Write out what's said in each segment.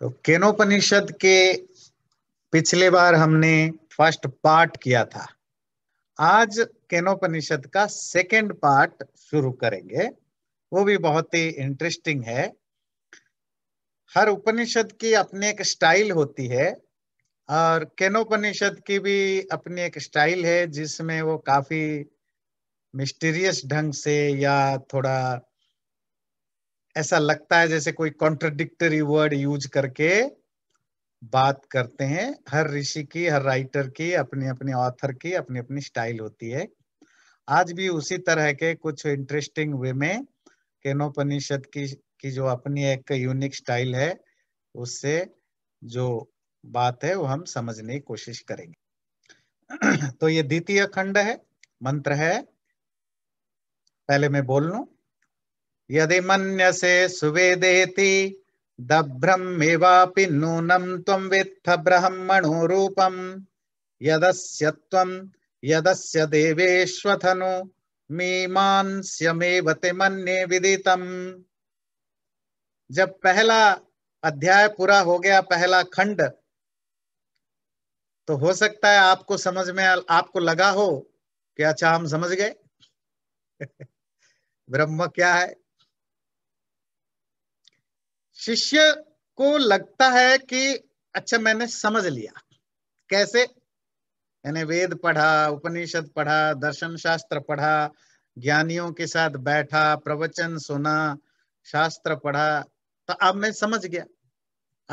तो केनोपनिषद के पिछले बार हमने फर्स्ट पार्ट किया था आज केनोपनिषद का सेकंड पार्ट शुरू करेंगे वो भी बहुत ही इंटरेस्टिंग है हर उपनिषद की अपनी एक स्टाइल होती है और केनोपनिषद की भी अपनी एक स्टाइल है जिसमें वो काफी मिस्टीरियस ढंग से या थोड़ा ऐसा लगता है जैसे कोई कॉन्ट्रडिक्टरी वर्ड यूज करके बात करते हैं हर ऋषि की हर राइटर की अपनी अपनी ऑथर की अपनी अपनी स्टाइल होती है आज भी उसी तरह के कुछ इंटरेस्टिंग वे में केनोपनिषद की की जो अपनी एक यूनिक स्टाइल है उससे जो बात है वो हम समझने की कोशिश करेंगे तो ये द्वितीय खंड है मंत्र है पहले मैं बोल लू यदि मन्यसे सुवेदेति दभ्रमेवापि नूनम तम वित्थ ब्रह्मणो रूपम यदस्य त्वं यदस्य देवेश्वथनु मीमांस्यमेवते ते मन्ये विदितम् जब पहला अध्याय पूरा हो गया पहला खंड तो हो सकता है आपको समझ में आपको लगा हो कि अच्छा हम समझ गए ब्रह्म क्या है शिष्य को लगता है कि अच्छा मैंने समझ लिया कैसे यानी वेद पढ़ा उपनिषद पढ़ा दर्शन शास्त्र पढ़ा ज्ञानियों के साथ बैठा प्रवचन सुना शास्त्र पढ़ा तो अब मैं समझ गया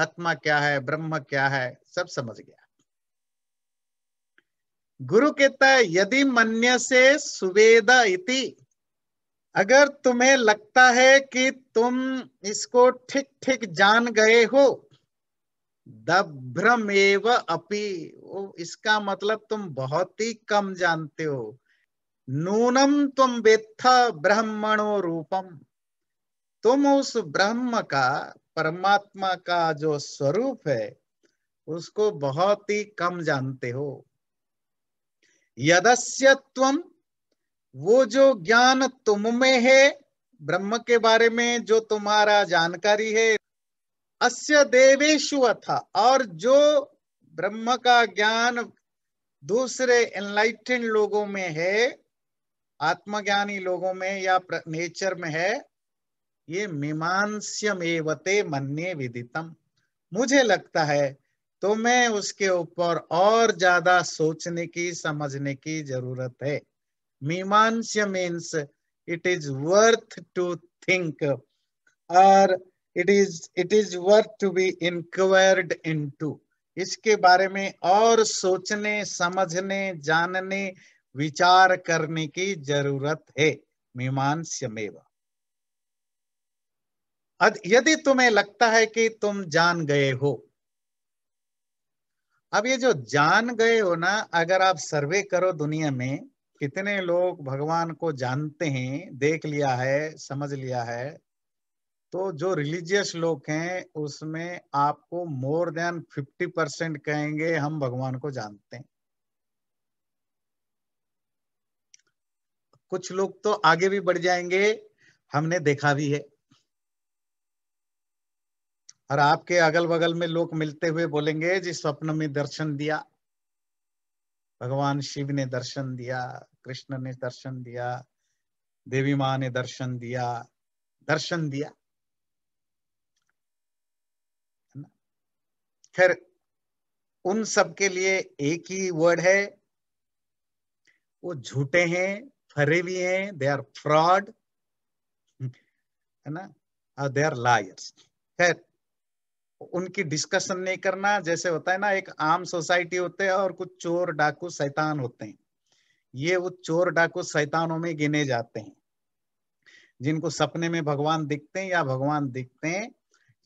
आत्मा क्या है ब्रह्म क्या है सब समझ गया गुरु कहता है यदि मन्य से सुवेदा इति अगर तुम्हें लगता है कि तुम इसको ठीक ठीक जान गए हो दभ्रमेव अपि इसका मतलब तुम बहुत ही कम जानते हो नूनम तुम वेत्थ ब्रह्मणो रूपम तुम उस ब्रह्म का परमात्मा का जो स्वरूप है उसको बहुत ही कम जानते हो यदस्य तुम वो जो ज्ञान तुम में है ब्रह्म के बारे में जो तुम्हारा जानकारी है अस्य देवेशु अथा और जो ब्रह्म का ज्ञान दूसरे एनलाइटेड लोगों में है आत्मज्ञानी लोगों में या नेचर में है ये मीमांस्यम एवते मन्ये विदितम मुझे लगता है तो मैं उसके ऊपर और ज्यादा सोचने की समझने की जरूरत है Mimansya means it is worth to think or it is it is worth to be inquired into. इसके बारे में और सोचने समझने जानने विचार करने की जरूरत है में यदि तुम्हें लगता है कि तुम जान गए हो अब ये जो जान गए हो ना अगर आप सर्वे करो दुनिया में कितने लोग भगवान को जानते हैं देख लिया है समझ लिया है तो जो रिलीजियस लोग हैं उसमें आपको मोर देन फिफ्टी परसेंट कहेंगे हम भगवान को जानते हैं कुछ लोग तो आगे भी बढ़ जाएंगे हमने देखा भी है और आपके अगल बगल में लोग मिलते हुए बोलेंगे जी स्वप्न में दर्शन दिया भगवान शिव ने दर्शन दिया कृष्ण ने दर्शन दिया देवी माँ ने दर्शन दिया दर्शन दिया खैर उन सब के लिए एक ही वर्ड है वो झूठे हैं फरे भी हैं दे आर फ्रॉड है ना और दे आर लायर्स खैर उनकी डिस्कशन नहीं करना जैसे होता है ना एक आम सोसाइटी होते हैं और कुछ चोर डाकू शैतान होते हैं ये वो चोर डाकू सैतानों में गिने जाते हैं जिनको सपने में भगवान दिखते हैं या भगवान दिखते हैं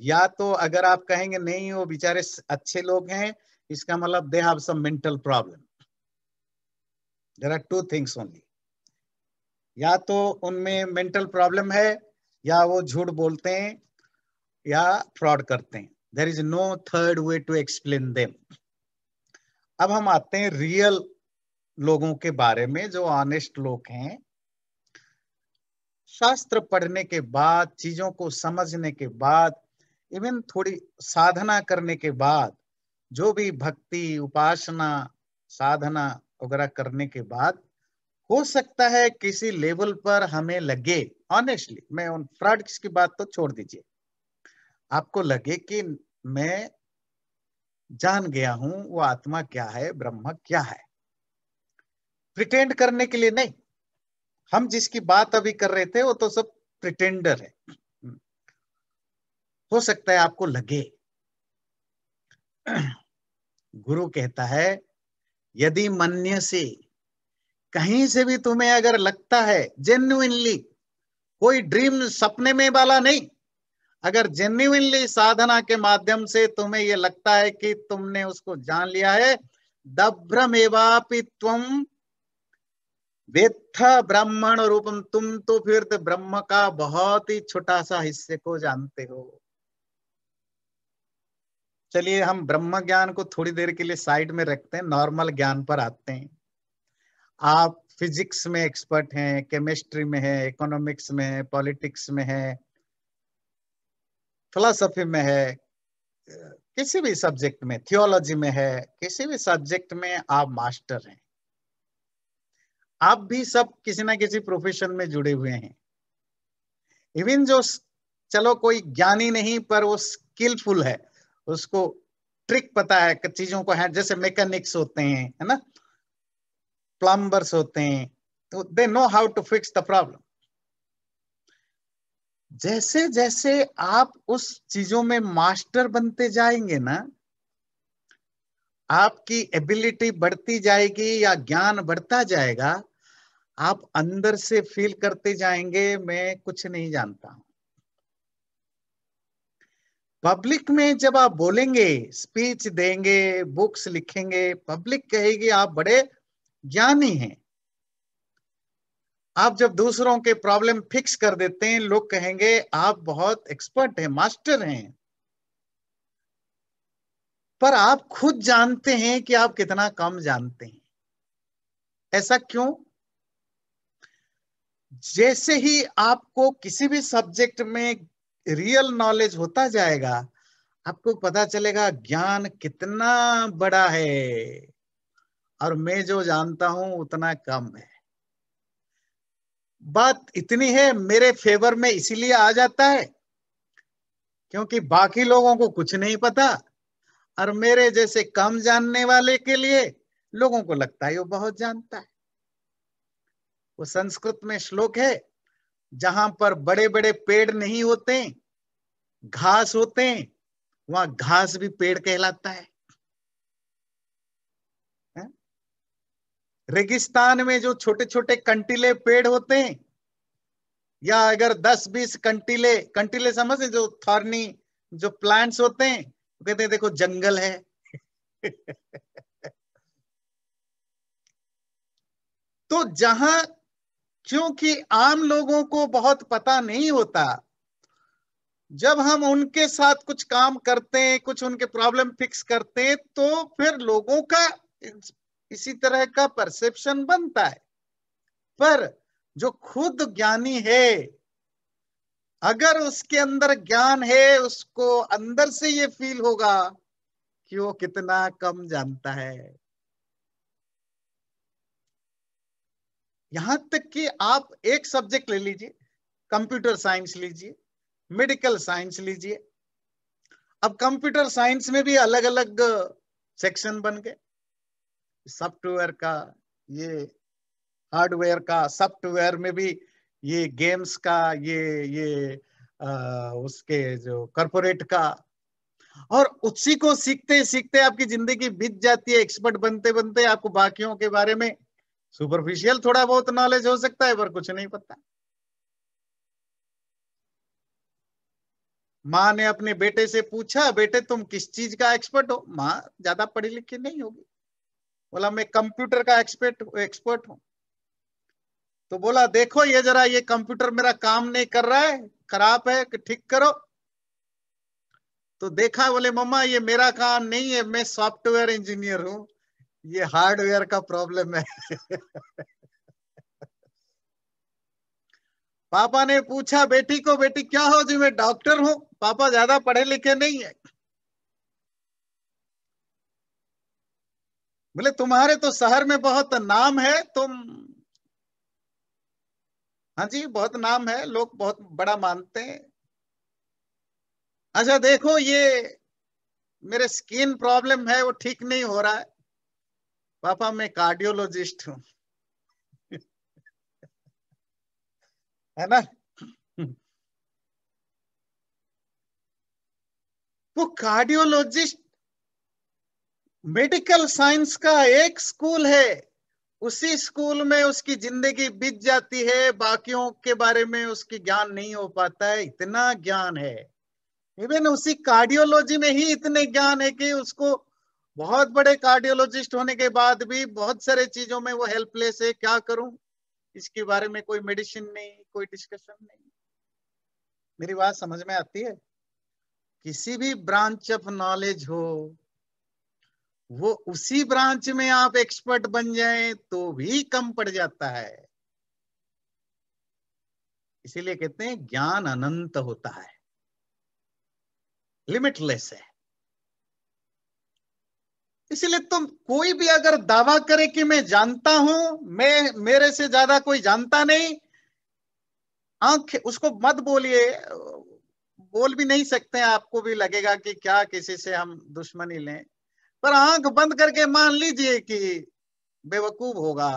या तो अगर आप कहेंगे नहीं वो बेचारे अच्छे लोग हैं इसका मतलब they have some mental problem there are two things only या तो उनमें मेंटल प्रॉब्लम है या वो झूठ बोलते हैं या फ्रॉड करते हैं there is no third way to explain them अब हम आते हैं रियल लोगों के बारे में जो ऑनेस्ट लोग हैं शास्त्र पढ़ने के बाद चीजों को समझने के बाद इवन थोड़ी साधना करने के बाद जो भी भक्ति उपासना साधना वगैरह करने के बाद हो सकता है किसी लेवल पर हमें लगे ऑनेस्टली मैं उन फ्रॉड्स की बात तो छोड़ दीजिए आपको लगे कि मैं जान गया हूं वो आत्मा क्या है ब्रह्म क्या है प्रिटेंड करने के लिए नहीं हम जिसकी बात अभी कर रहे थे वो तो सब प्रिटेंडर है हो सकता है आपको लगे गुरु कहता है यदि मन्य से कहीं से भी तुम्हें अगर लगता है जेन्युनली कोई ड्रीम सपने में वाला नहीं अगर जेन्युनली साधना के माध्यम से तुम्हें यह लगता है कि तुमने उसको जान लिया है दभ्रमेवापी तुम वेत्थ ब्राह्मण रूपम तुम तो फिर ब्रह्म का बहुत ही छोटा सा हिस्से को जानते हो चलिए हम ब्रह्म ज्ञान को थोड़ी देर के लिए साइड में रखते हैं नॉर्मल ज्ञान पर आते हैं आप फिजिक्स में एक्सपर्ट हैं केमिस्ट्री में है इकोनॉमिक्स में है पॉलिटिक्स में है फिलोसफी में है किसी भी सब्जेक्ट में थियोलॉजी में है किसी भी सब्जेक्ट में आप मास्टर हैं आप भी सब किसी ना किसी प्रोफेशन में जुड़े हुए हैं इवन जो चलो कोई ज्ञानी नहीं पर वो स्किलफुल है उसको ट्रिक पता है चीजों को है जैसे मैकेनिक्स होते हैं है ना प्लम्बर्स होते हैं तो they know how to fix the problem जैसे जैसे आप उस चीजों में मास्टर बनते जाएंगे ना आपकी एबिलिटी बढ़ती जाएगी या ज्ञान बढ़ता जाएगा आप अंदर से फील करते जाएंगे मैं कुछ नहीं जानता हूं पब्लिक में जब आप बोलेंगे स्पीच देंगे बुक्स लिखेंगे पब्लिक कहेगी आप बड़े ज्ञानी हैं आप जब दूसरों के प्रॉब्लम फिक्स कर देते हैं लोग कहेंगे आप बहुत एक्सपर्ट हैं मास्टर हैं पर आप खुद जानते हैं कि आप कितना कम जानते हैं ऐसा क्यों जैसे ही आपको किसी भी सब्जेक्ट में रियल नॉलेज होता जाएगा आपको पता चलेगा ज्ञान कितना बड़ा है और मैं जो जानता हूं उतना कम है बात इतनी है मेरे फेवर में इसीलिए आ जाता है क्योंकि बाकी लोगों को कुछ नहीं पता और मेरे जैसे कम जानने वाले के लिए लोगों को लगता है वो बहुत जानता है वो संस्कृत में श्लोक है जहां पर बड़े बड़े पेड़ नहीं होते घास होते वहां घास भी पेड़ कहलाता है रेगिस्तान में जो छोटे छोटे कंटीले पेड़ होते हैं या अगर 10-20 कंटीले कंटीले समझे जो थॉर्नी जो प्लांट्स होते हैं तो कहते हैं देखो जंगल है तो जहां क्योंकि आम लोगों को बहुत पता नहीं होता जब हम उनके साथ कुछ काम करते हैं कुछ उनके प्रॉब्लम फिक्स करते हैं तो फिर लोगों का इसी तरह का परसेप्शन बनता है पर जो खुद ज्ञानी है अगर उसके अंदर ज्ञान है उसको अंदर से ये फील होगा कि वो कितना कम जानता है यहां तक कि आप एक सब्जेक्ट ले लीजिए कंप्यूटर साइंस लीजिए मेडिकल साइंस लीजिए अब कंप्यूटर साइंस में भी अलग अलग सेक्शन बन गए सॉफ्टवेयर का ये हार्डवेयर का सॉफ्टवेयर में भी ये गेम्स का ये ये आ, उसके जो कॉरपोरेट का और उसी को सीखते सीखते आपकी जिंदगी बीत जाती है एक्सपर्ट बनते बनते आपको बाकियों के बारे में सुपरफिशियल थोड़ा बहुत नॉलेज हो सकता है पर कुछ नहीं पता माँ ने अपने बेटे से पूछा बेटे तुम किस चीज का एक्सपर्ट हो माँ ज्यादा पढ़ी लिखी नहीं होगी बोला मैं कंप्यूटर का एक्सपर्ट एक्सपर्ट हूं तो बोला देखो ये जरा ये कंप्यूटर मेरा काम नहीं कर रहा है खराब है ठीक करो तो देखा बोले मम्मा ये मेरा काम नहीं है मैं सॉफ्टवेयर इंजीनियर हूं ये हार्डवेयर का प्रॉब्लम है पापा ने पूछा बेटी को बेटी क्या हो जी मैं डॉक्टर हूं पापा ज्यादा पढ़े लिखे नहीं है बोले तुम्हारे तो शहर में बहुत नाम है तुम हाँ जी बहुत नाम है लोग बहुत बड़ा मानते हैं अच्छा देखो ये मेरे स्किन प्रॉब्लम है वो ठीक नहीं हो रहा है पापा मैं कार्डियोलॉजिस्ट हूँ है ना वो कार्डियोलॉजिस्ट मेडिकल साइंस का एक स्कूल है उसी स्कूल में उसकी जिंदगी बीत जाती है बाकियों के बारे में उसकी ज्ञान नहीं हो पाता है इतना ज्ञान है इवन उसी कार्डियोलॉजी में ही इतने ज्ञान है कि उसको बहुत बड़े कार्डियोलॉजिस्ट होने के बाद भी बहुत सारे चीजों में वो हेल्पलेस है क्या करूं इसके बारे में कोई मेडिसिन नहीं कोई डिस्कशन नहीं मेरी बात समझ में आती है किसी भी ब्रांच ऑफ नॉलेज हो वो उसी ब्रांच में आप एक्सपर्ट बन जाए तो भी कम पड़ जाता है इसीलिए कहते हैं ज्ञान अनंत होता है लिमिटलेस है इसलिए तुम कोई भी अगर दावा करे कि मैं जानता हूं मैं मेरे से ज्यादा कोई जानता नहीं आंख उसको मत बोलिए बोल भी नहीं सकते हैं आपको भी लगेगा कि क्या किसी से हम दुश्मनी लें पर आंख बंद करके मान लीजिए कि बेवकूफ होगा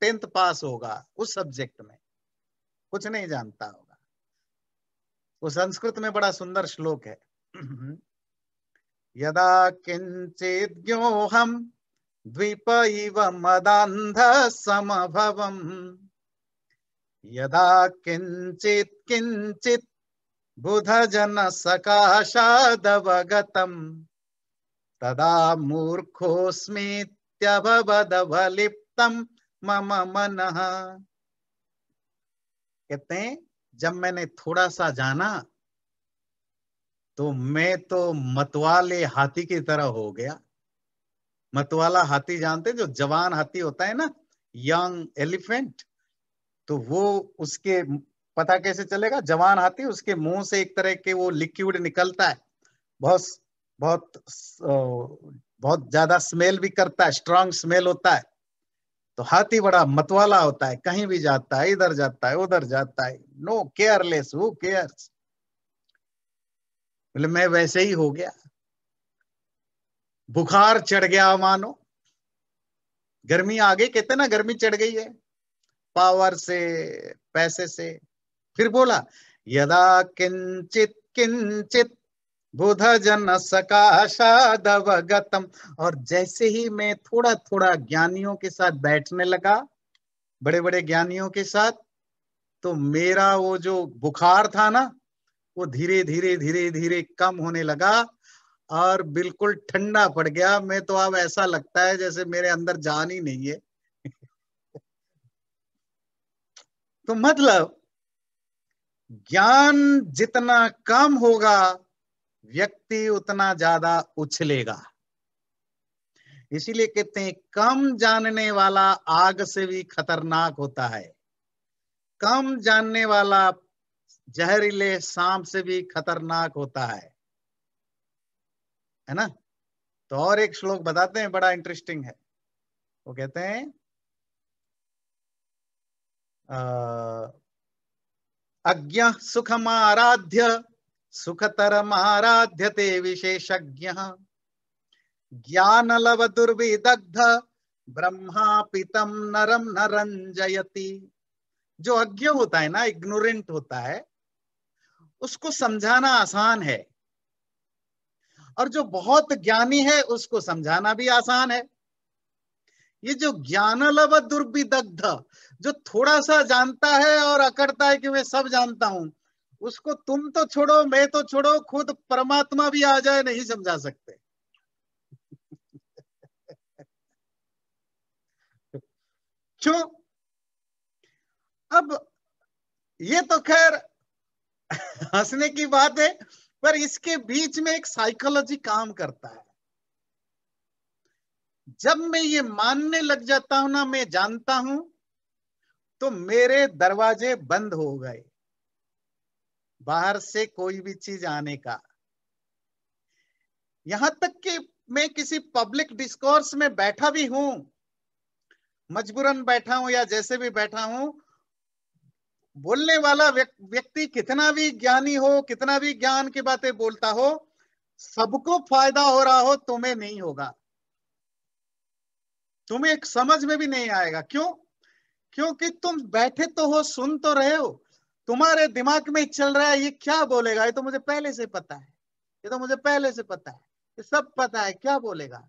टेंथ पास होगा उस सब्जेक्ट में कुछ नहीं जानता होगा वो संस्कृत में बड़ा सुंदर श्लोक है यदा किंचिद्योहम द्वीप इव मदांध समभव यदा किंचित किंचित बुध जन सकाशादवगत तदा मूर्खोस्मीत्यभवदिप्त मम मन कहते हैं जब मैंने थोड़ा सा जाना तो मैं तो मतवाले हाथी की तरह हो गया मतवाला हाथी जानते जो जवान हाथी होता है ना यंग एलिफेंट तो वो उसके पता कैसे चलेगा जवान हाथी उसके मुंह से एक तरह के वो लिक्विड निकलता है बहुत बहुत बहुत ज्यादा स्मेल भी करता है स्ट्रांग स्मेल होता है तो हाथी बड़ा मतवाला होता है कहीं भी जाता है इधर जाता है उधर जाता है नो केयरलेस वो केयर्स बोले मतलब मैं वैसे ही हो गया बुखार चढ़ गया मानो गर्मी आ गई कहते ना गर्मी चढ़ गई है पावर से पैसे से फिर बोला यदा किंचित किंचित बुध जन सकाशादवगतम और जैसे ही मैं थोड़ा थोड़ा ज्ञानियों के साथ बैठने लगा बड़े बड़े ज्ञानियों के साथ तो मेरा वो जो बुखार था ना वो धीरे धीरे धीरे धीरे कम होने लगा और बिल्कुल ठंडा पड़ गया मैं तो अब ऐसा लगता है जैसे मेरे अंदर जान ही नहीं है तो मतलब ज्ञान जितना कम होगा व्यक्ति उतना ज्यादा उछलेगा इसीलिए कहते हैं कम जानने वाला आग से भी खतरनाक होता है कम जानने वाला जहरीले सांप से भी खतरनाक होता है है ना तो और एक श्लोक बताते हैं बड़ा इंटरेस्टिंग है वो कहते हैं अज्ञ सुखम आराध्य सुखतरम आराध्य ते विशेषज्ञ ज्ञान लव दुर्विदग्ध ब्रह्मा पितम नरम नरंजयती जो अज्ञ होता है ना इग्नोरेंट होता है उसको समझाना आसान है और जो बहुत ज्ञानी है उसको समझाना भी आसान है ये जो ज्ञान लव दुर्विदग्ध जो थोड़ा सा जानता है और अकड़ता है कि मैं सब जानता हूं उसको तुम तो छोड़ो मैं तो छोड़ो खुद परमात्मा भी आ जाए नहीं समझा सकते क्यों अब ये तो खैर हंसने की बात है पर इसके बीच में एक साइकोलॉजी काम करता है जब मैं ये मानने लग जाता हूं ना मैं जानता हूं तो मेरे दरवाजे बंद हो गए बाहर से कोई भी चीज आने का यहां तक कि मैं किसी पब्लिक डिस्कोर्स में बैठा भी हूं मजबूरन बैठा हूं या जैसे भी बैठा हूं बोलने वाला व्यक्ति कितना भी ज्ञानी हो कितना भी ज्ञान की बातें बोलता हो सबको फायदा हो रहा हो तुम्हें नहीं होगा तुम्हें एक समझ में भी नहीं आएगा क्यों क्योंकि तुम बैठे तो हो सुन तो रहे हो तुम्हारे दिमाग में चल रहा है ये क्या बोलेगा ये तो मुझे पहले से पता है ये तो मुझे पहले से पता है ये सब पता है क्या बोलेगा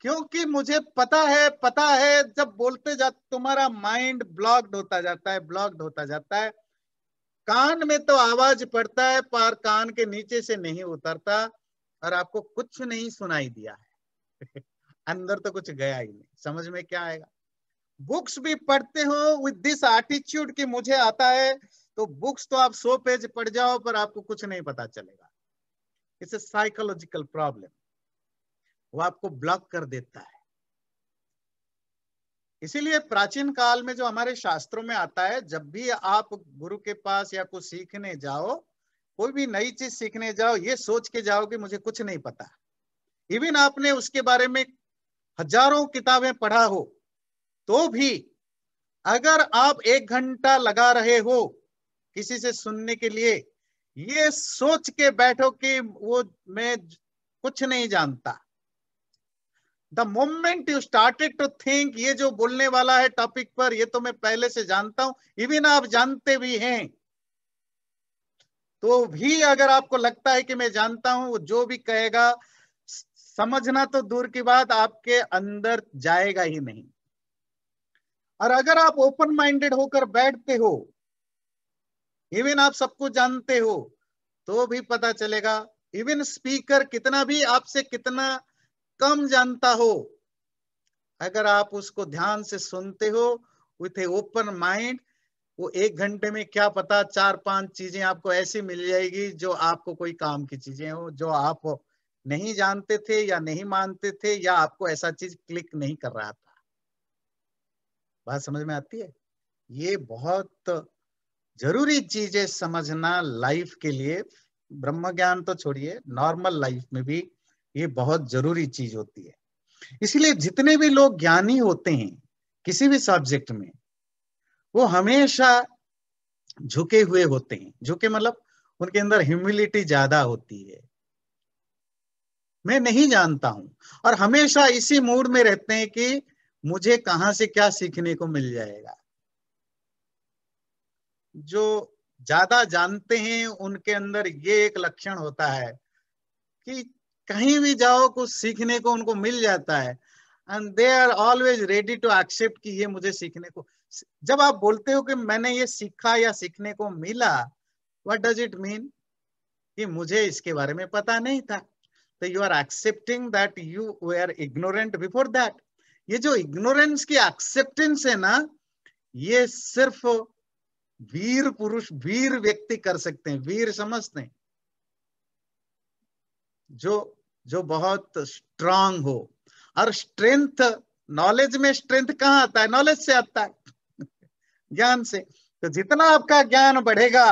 क्योंकि मुझे पता है पता है जब बोलते जा तुम्हारा माइंड ब्लॉक्ड होता जाता है ब्लॉक्ड होता जाता है कान में तो आवाज पड़ता है पर कान के नीचे से नहीं उतरता और आपको कुछ नहीं सुनाई दिया है अंदर तो कुछ गया ही नहीं समझ में क्या आएगा बुक्स भी पढ़ते हो विद दिस एटीट्यूड कि मुझे आता है तो बुक्स तो आप सो पेज पढ़ जाओ पर आपको कुछ नहीं पता चलेगा इट्स ए साइकोलॉजिकल प्रॉब्लम वो आपको ब्लॉक कर देता है इसीलिए प्राचीन काल में जो हमारे शास्त्रों में आता है जब भी आप गुरु के पास या कुछ सीखने जाओ कोई भी नई चीज सीखने जाओ ये सोच के जाओ कि मुझे कुछ नहीं पता इवन आपने उसके बारे में हजारों किताबें पढ़ा हो तो भी अगर आप एक घंटा लगा रहे हो किसी से सुनने के लिए ये सोच के बैठो कि वो मैं कुछ नहीं जानता the moment you started to think ये जो बोलने वाला है टॉपिक पर ये तो मैं पहले से जानता हूं इवन आप जानते भी हैं तो भी अगर आपको लगता है कि मैं जानता हूं जो भी कहेगा समझना तो दूर की बात आपके अंदर जाएगा ही नहीं और अगर आप ओपन माइंडेड होकर बैठते हो इवन आप सबको जानते हो तो भी पता चलेगा इवन स्पीकर कितना भी आपसे कितना कम जानता हो अगर आप उसको ध्यान से सुनते हो विथ ए ओपन माइंड वो एक घंटे में क्या पता चार पांच चीजें आपको ऐसी मिल जाएगी जो आपको कोई काम की चीजें हो जो आप नहीं जानते थे या नहीं मानते थे या आपको ऐसा चीज क्लिक नहीं कर रहा था बात समझ में आती है ये बहुत जरूरी चीजें समझना लाइफ के लिए ब्रह्म ज्ञान तो छोड़िए नॉर्मल लाइफ में भी ये बहुत जरूरी चीज होती है इसलिए जितने भी लोग ज्ञानी होते हैं किसी भी सब्जेक्ट में वो हमेशा झुके हुए होते हैं झुके मतलब उनके अंदर ह्यूमिलिटी ज्यादा होती है मैं नहीं जानता हूं और हमेशा इसी मूड में रहते हैं कि मुझे कहां से क्या सीखने को मिल जाएगा जो ज्यादा जानते हैं उनके अंदर ये एक लक्षण होता है कि कहीं भी जाओ कुछ सीखने को उनको मिल जाता है and they are always ready to accept कि ये मुझे सीखने को जब आप बोलते हो कि मैंने ये सीखा या सीखने को मिला वट डज इट मीन कि मुझे इसके बारे में पता नहीं था तो you are accepting that you were ignorant before that ये जो इग्नोरेंस की एक्सेप्टेंस है ना ये सिर्फ वीर पुरुष वीर व्यक्ति कर सकते हैं वीर समझते हैं जो जो बहुत स्ट्रांग हो और स्ट्रेंथ नॉलेज में स्ट्रेंथ कहाँ आता है नॉलेज से आता है ज्ञान से तो जितना आपका ज्ञान बढ़ेगा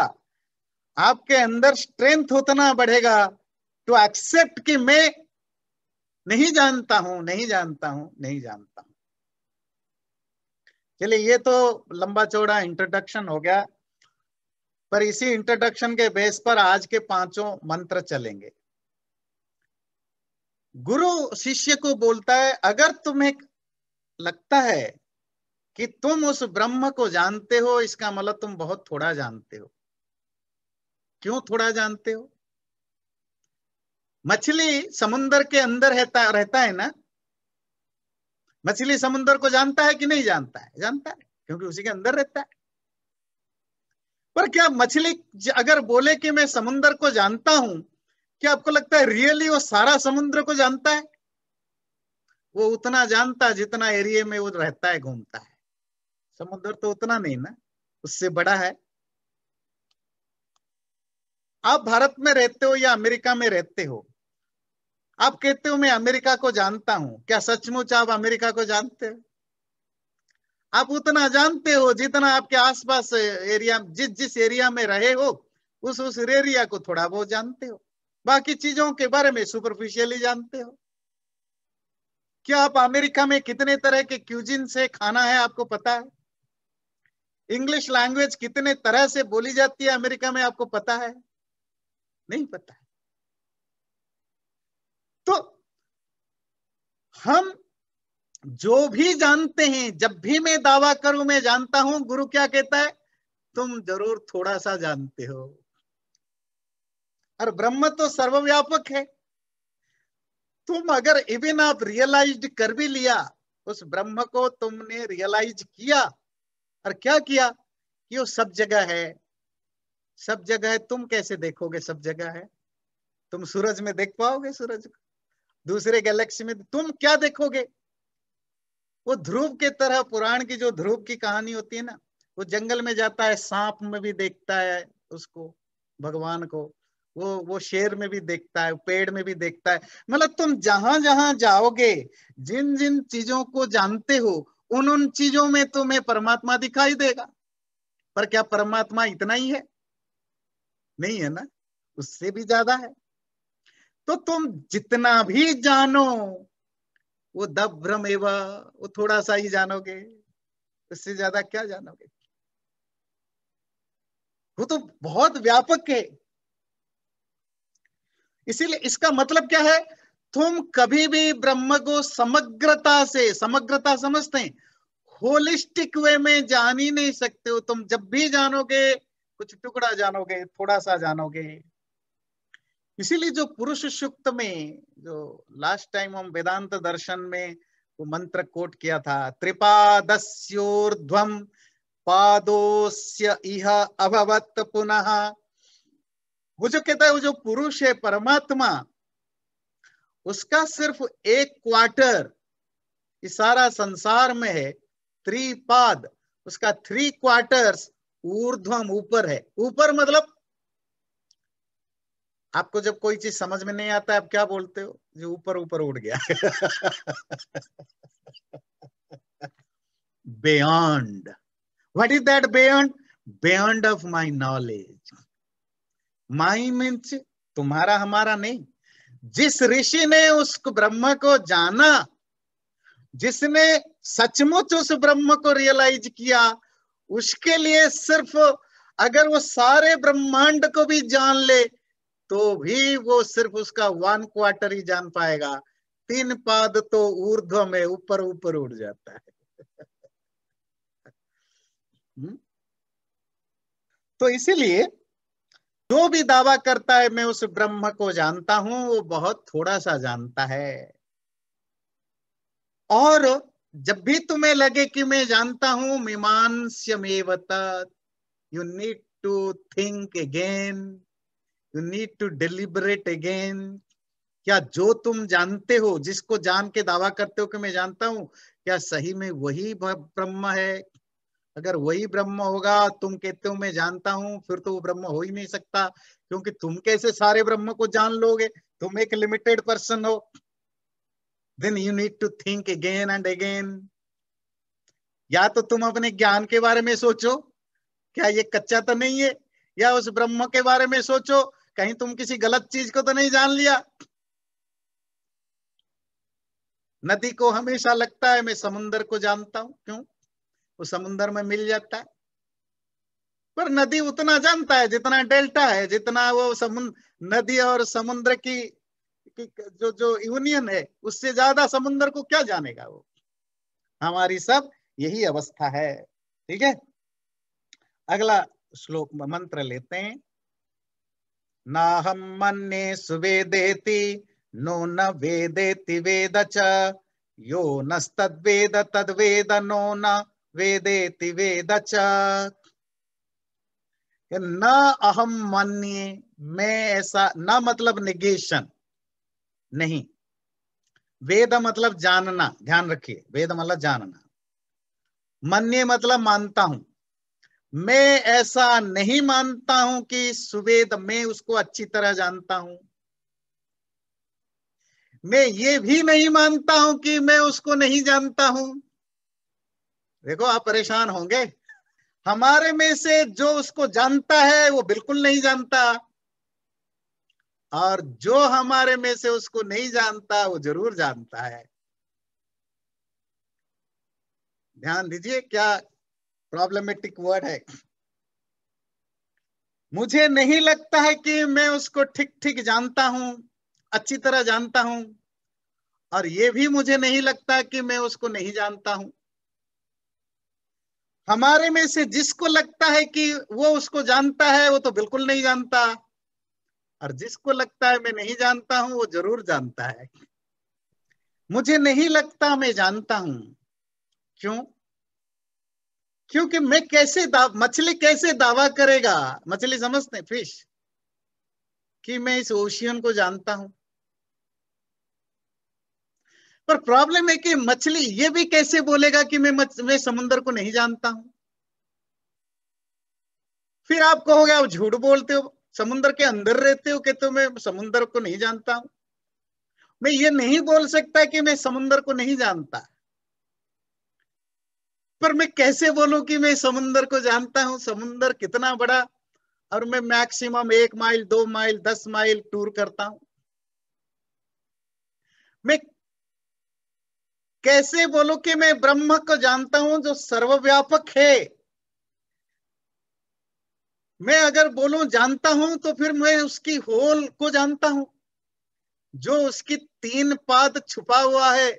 आपके अंदर स्ट्रेंथ उतना बढ़ेगा टू तो एक्सेप्ट कि मैं नहीं जानता हूं नहीं जानता हूं नहीं जानता हूं चलिए ये तो लंबा चौड़ा इंट्रोडक्शन हो गया पर इसी इंट्रोडक्शन के बेस पर आज के पांचों मंत्र चलेंगे गुरु शिष्य को बोलता है अगर तुम्हें लगता है कि तुम उस ब्रह्म को जानते हो इसका मतलब तुम बहुत थोड़ा जानते हो क्यों थोड़ा जानते हो मछली समुंदर के अंदर रहता रहता है ना मछली समुंदर को जानता है कि नहीं जानता है जानता है क्योंकि उसी के अंदर रहता है पर क्या मछली अगर बोले कि मैं समुंदर को जानता हूं क्या आपको लगता है रियली वो सारा समुद्र को जानता है वो उतना जानता जितना एरिए में वो रहता है घूमता है समुद्र तो उतना नहीं ना उससे बड़ा है आप भारत में रहते हो या अमेरिका में रहते हो आप कहते हो मैं अमेरिका को जानता हूं क्या सचमुच आप अमेरिका को जानते हो आप उतना जानते हो जितना आपके आसपास एरिया जिस जिस एरिया में रहे हो उस उस एरिया को थोड़ा बहुत जानते हो बाकी चीजों के बारे में सुपरफिशियली जानते हो क्या आप अमेरिका में कितने तरह के क्यूजिन से खाना है आपको पता है इंग्लिश लैंग्वेज कितने तरह से बोली जाती है अमेरिका में आपको पता है नहीं पता है तो हम जो भी जानते हैं जब भी मैं दावा करूं मैं जानता हूं गुरु क्या कहता है तुम जरूर थोड़ा सा जानते हो और ब्रह्म तो सर्वव्यापक है तुम अगर इवन आप रियलाइज कर भी लिया उस ब्रह्म को तुमने रियलाइज किया और क्या किया कि वो सब जगह है सब जगह है तुम कैसे देखोगे सब जगह है तुम सूरज में देख पाओगे सूरज को दूसरे गैलेक्सी में तुम क्या देखोगे वो ध्रुव के तरह पुराण की जो ध्रुव की कहानी होती है ना वो जंगल में जाता है सांप में भी देखता है उसको भगवान को वो वो शेर में भी देखता है पेड़ में भी देखता है मतलब तुम जहां जहां जाओगे जिन जिन चीजों को जानते हो उन उन चीजों में तुम्हें परमात्मा दिखाई देगा पर क्या परमात्मा इतना ही है नहीं है ना उससे भी ज्यादा है तो तुम जितना भी जानो वो दभ्रम एवं वो थोड़ा सा ही जानोगे उससे ज्यादा क्या जानोगे वो तो बहुत व्यापक है इसीलिए इसका मतलब क्या है तुम कभी भी ब्रह्म को समग्रता से समग्रता समझते हैं होलिस्टिक वे में जान ही नहीं सकते हो तुम जब भी जानोगे कुछ टुकड़ा जानोगे थोड़ा सा जानोगे इसीलिए जो पुरुष सुक्त में जो लास्ट टाइम हम वेदांत दर्शन में वो मंत्र कोट किया था त्रिपादस्योर्ध्वम पादोस्य इह अभवत पुनः वो जो कहता है वो जो पुरुष है परमात्मा उसका सिर्फ एक क्वार्टर इस सारा संसार में है त्रिपाद उसका थ्री क्वार्टर्स ऊर्ध्वम ऊपर है ऊपर मतलब आपको जब कोई चीज समझ में नहीं आता आप क्या बोलते हो जो ऊपर ऊपर उड़ गया beyond what is that beyond beyond of my knowledge my means तुम्हारा हमारा नहीं जिस ऋषि ने उस ब्रह्म को जाना जिसने सचमुच उस ब्रह्म को रियलाइज किया उसके लिए सिर्फ अगर वो सारे ब्रह्मांड को भी जान ले तो भी वो सिर्फ उसका वन क्वार्टर ही जान पाएगा तीन पाद तो ऊर्ध में ऊपर ऊपर उड़ जाता है हम्म? तो इसीलिए जो भी दावा करता है मैं उस ब्रह्म को जानता हूं वो बहुत थोड़ा सा जानता है और जब भी तुम्हें लगे कि मैं जानता हूं मीमांस्यमेव you need to think again you need to deliberate again क्या जो तुम जानते हो जिसको जान के दावा करते हो कि मैं जानता हूं क्या सही में वही ब्रह्म है अगर वही ब्रह्म होगा तुम कहते हो मैं जानता हूं फिर तो वो ब्रह्म हो ही नहीं सकता क्योंकि तुम कैसे सारे ब्रह्म को जान लोगे तुम एक लिमिटेड पर्सन हो then you need to think again and again या तो तुम अपने ज्ञान के बारे में सोचो क्या ये कच्चा तो नहीं है या उस ब्रह्म के बारे में सोचो कहीं तुम किसी गलत चीज को तो नहीं जान लिया नदी को हमेशा लगता है मैं समुन्दर को जानता हूं क्यों वो समुन्द्र में मिल जाता है पर नदी उतना जानता है जितना डेल्टा है जितना वो समुद्र नदी और समुद्र की, की जो जो यूनियन है उससे ज्यादा समुद्र को क्या जानेगा वो हमारी सब यही अवस्था है ठीक है अगला श्लोक मंत्र लेते हैं ना हम मन सुवेदेति नो न वेदेति वेद च यो नस्तद्वेद तद्वेद नो न वेदेति वेद न अहम मान्य मैं ऐसा न मतलब निगेशन नहीं वेद मतलब जानना ध्यान रखिए वेद मतलब जानना मान्य मतलब मानता हूं मैं ऐसा नहीं मानता हूं कि सुवेद मैं उसको अच्छी तरह जानता हूं मैं ये भी नहीं मानता हूं कि मैं उसको नहीं जानता हूं देखो आप परेशान होंगे हमारे में से जो उसको जानता है वो बिल्कुल नहीं जानता और जो हमारे में से उसको नहीं जानता वो जरूर जानता है ध्यान दीजिए क्या प्रॉब्लमेटिक वर्ड है मुझे नहीं लगता है कि मैं उसको ठीक ठीक जानता हूं अच्छी तरह जानता हूं और ये भी मुझे नहीं लगता कि मैं उसको नहीं जानता हूं हमारे में से जिसको लगता है कि वो उसको जानता है वो तो बिल्कुल नहीं जानता और जिसको लगता है मैं नहीं जानता हूं वो जरूर जानता है मुझे नहीं लगता मैं जानता हूं क्यों क्योंकि मैं कैसे मछली कैसे दावा करेगा मछली समझते फिश कि मैं इस ओशियन को जानता हूं पर प्रॉब्लम है कि मछली ये भी कैसे बोलेगा कि मैं मच, मैं समुद्र को नहीं जानता हूं फिर आप कहोगे आप झूठ बोलते हो समुद्र के अंदर रहते हो कहते हो मैं समुद्र को नहीं जानता हूं मैं ये नहीं बोल सकता कि मैं समुद्र को नहीं जानता पर मैं कैसे बोलूं कि मैं समुद्र को जानता हूं समुद्र कितना बड़ा और मैं मैक्सिमम एक माइल दो माइल दस माइल टूर करता हूं मैं कैसे बोलो कि मैं ब्रह्म को जानता हूं जो सर्वव्यापक है मैं अगर बोलू जानता हूं तो फिर मैं उसकी होल को जानता हूं जो उसकी तीन पाद छुपा हुआ है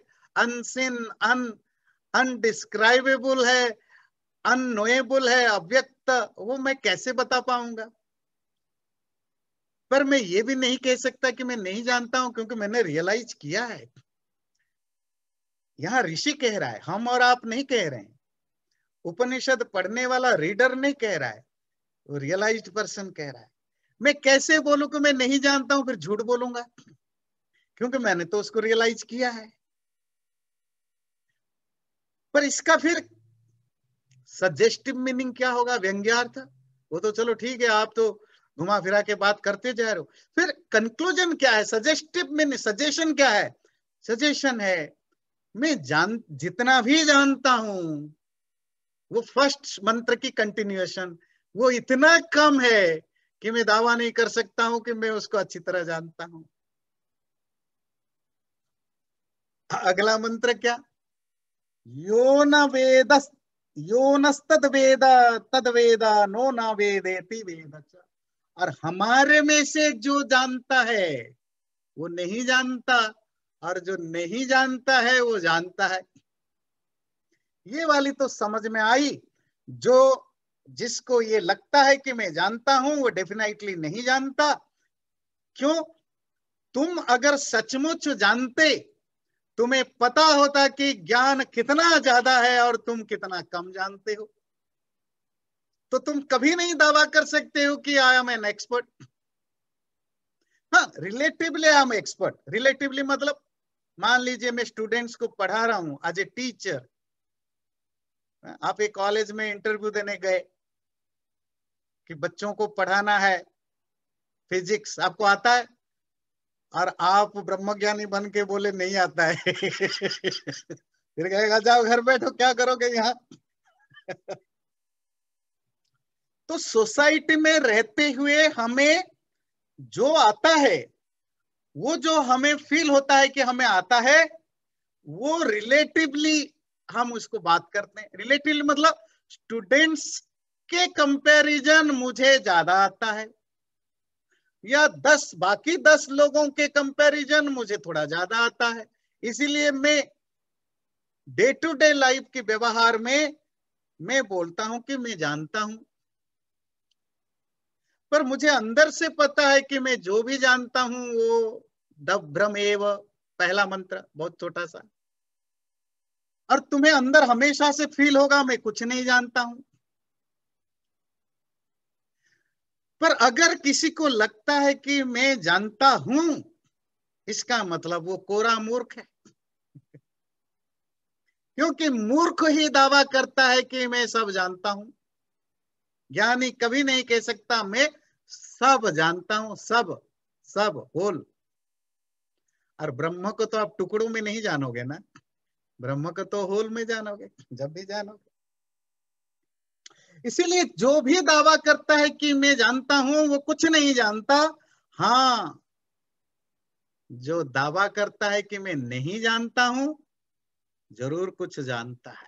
अनसिन अन अनडिस्क्राइबेबल है अनोएबल है अव्यक्त वो मैं कैसे बता पाऊंगा पर मैं ये भी नहीं कह सकता कि मैं नहीं जानता हूं क्योंकि मैंने रियलाइज किया है यहाँ ऋषि कह रहा है हम और आप नहीं कह रहे हैं उपनिषद पढ़ने वाला रीडर नहीं कह रहा है वो रियलाइज्ड पर्सन कह रहा है मैं कैसे बोलूं कि मैं नहीं जानता हूं फिर झूठ बोलूंगा क्योंकि मैंने तो उसको रियलाइज किया है पर इसका फिर सजेस्टिव मीनिंग क्या होगा व्यंग्यार्थ वो तो चलो ठीक है आप तो घुमा फिरा के बात करते जा रहे हो फिर कंक्लूजन क्या है सजेस्टिव मीनिंग सजेशन क्या है सजेशन है मैं जान जितना भी जानता हूं वो फर्स्ट मंत्र की कंटिन्यूएशन वो इतना कम है कि मैं दावा नहीं कर सकता हूं कि मैं उसको अच्छी तरह जानता हूं अगला मंत्र क्या यो न वेद यो नद वेद तद वेद नो न वेदेति वेद और हमारे में से जो जानता है वो नहीं जानता और जो नहीं जानता है वो जानता है ये वाली तो समझ में आई जो जिसको ये लगता है कि मैं जानता हूं वो डेफिनेटली नहीं जानता क्यों तुम अगर सचमुच जानते तुम्हें पता होता कि ज्ञान कितना ज्यादा है और तुम कितना कम जानते हो तो तुम कभी नहीं दावा कर सकते हो कि आई एम एन एक्सपर्ट हाँ relatively I am expert relatively मतलब मान लीजिए मैं स्टूडेंट्स को पढ़ा रहा हूं एज ए टीचर आप एक कॉलेज में इंटरव्यू देने गए कि बच्चों को पढ़ाना है फिजिक्स आपको आता है और आप ब्रह्मज्ञानी बन के बोले नहीं आता है फिर कहेगा जाओ घर बैठो क्या करोगे यहाँ तो सोसाइटी में रहते हुए हमें जो आता है वो जो हमें फील होता है कि हमें आता है वो रिलेटिवली हम उसको बात करते हैं रिलेटिवली मतलब स्टूडेंट्स के कंपैरिजन मुझे ज्यादा आता है या दस बाकी दस लोगों के कंपैरिजन मुझे थोड़ा ज्यादा आता है इसीलिए मैं डे टू डे लाइफ के व्यवहार में मैं बोलता हूं कि मैं जानता हूं पर मुझे अंदर से पता है कि मैं जो भी जानता हूं वो दभ्रमेव पहला मंत्र बहुत छोटा सा और तुम्हें अंदर हमेशा से फील होगा मैं कुछ नहीं जानता हूं पर अगर किसी को लगता है कि मैं जानता हूं इसका मतलब वो कोरा मूर्ख है क्योंकि मूर्ख ही दावा करता है कि मैं सब जानता हूं ज्ञानी कभी नहीं कह सकता मैं सब जानता हूं सब सब होल और ब्रह्म को तो आप टुकड़ों में नहीं जानोगे ना ब्रह्म को तो होल में जानोगे जब भी जानोगे इसीलिए जो भी दावा करता है कि मैं जानता हूं वो कुछ नहीं जानता हाँ जो दावा करता है कि मैं नहीं जानता हूं जरूर कुछ जानता है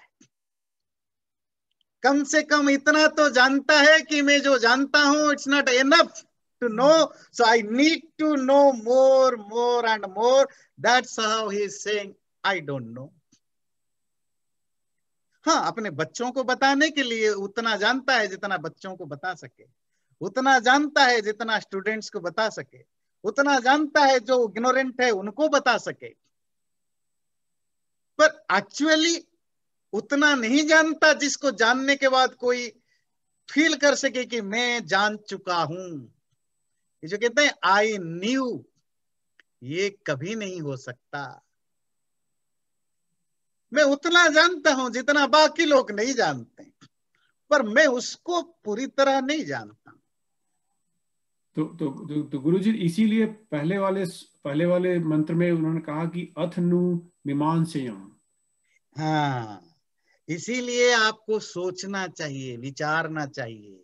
कम से कम इतना तो जानता है कि मैं जो जानता हूं it's not enough to know. So I need to know more, more, and more. That's how he is saying, I don't know. हाँ अपने बच्चों को बताने के लिए उतना जानता है जितना बच्चों को बता सके उतना जानता है जितना स्टूडेंट्स को बता सके उतना जानता है जो इग्नोरेंट है उनको बता सके पर एक्चुअली उतना नहीं जानता जिसको जानने के बाद कोई फील कर सके कि मैं जान चुका हूं ये जो कहते हैं आई न्यू ये कभी नहीं हो सकता मैं उतना जानता हूं जितना बाकी लोग नहीं जानते पर मैं उसको पूरी तरह नहीं जानता तो तो तो, तो गुरु जी इसीलिए पहले वाले पहले वाले मंत्र में उन्होंने कहा कि अथ अथनु से हाँ इसीलिए आपको सोचना चाहिए विचारना चाहिए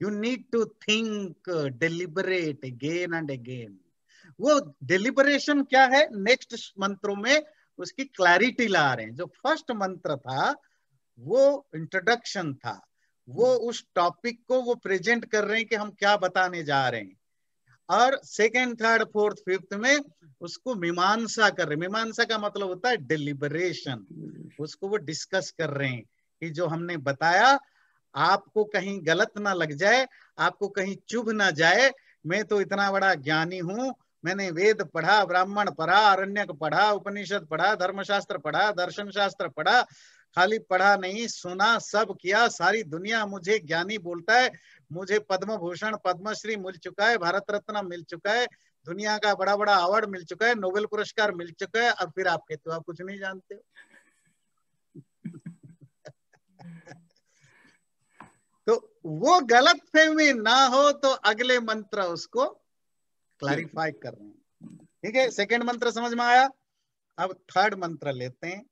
you need to think, uh, deliberate again and again. वो डिलिबरेशन क्या है नेक्स्ट मंत्रों में उसकी क्लैरिटी ला रहे हैं जो फर्स्ट मंत्र था वो इंट्रोडक्शन था वो उस टॉपिक को वो प्रेजेंट कर रहे हैं कि हम क्या बताने जा रहे हैं और सेकंड थर्ड फोर्थ फिफ्थ में उसको मीमांसा कर रहे हैं मीमांसा का मतलब होता है डिलिबरेशन उसको वो डिस्कस कर रहे हैं कि जो हमने बताया आपको कहीं गलत ना लग जाए आपको कहीं चुभ ना जाए मैं तो इतना बड़ा ज्ञानी हूँ मैंने वेद पढ़ा ब्राह्मण पढ़ा अरण्यक पढ़ा उपनिषद पढ़ा धर्मशास्त्र पढ़ा दर्शन शास्त्र पढ़ा खाली पढ़ा नहीं सुना सब किया सारी दुनिया मुझे ज्ञानी बोलता है मुझे पद्म भूषण पद्मश्री मिल चुका है भारत रत्न मिल चुका है दुनिया का बड़ा बड़ा अवार्ड मिल चुका है नोबेल पुरस्कार मिल चुका है अब फिर आप कहते हो आप कुछ नहीं जानते हो वो गलत फहमी ना हो तो अगले मंत्र उसको क्लैरिफाई कर रहे हैं ठीक है सेकेंड मंत्र समझ में आया अब थर्ड मंत्र लेते हैं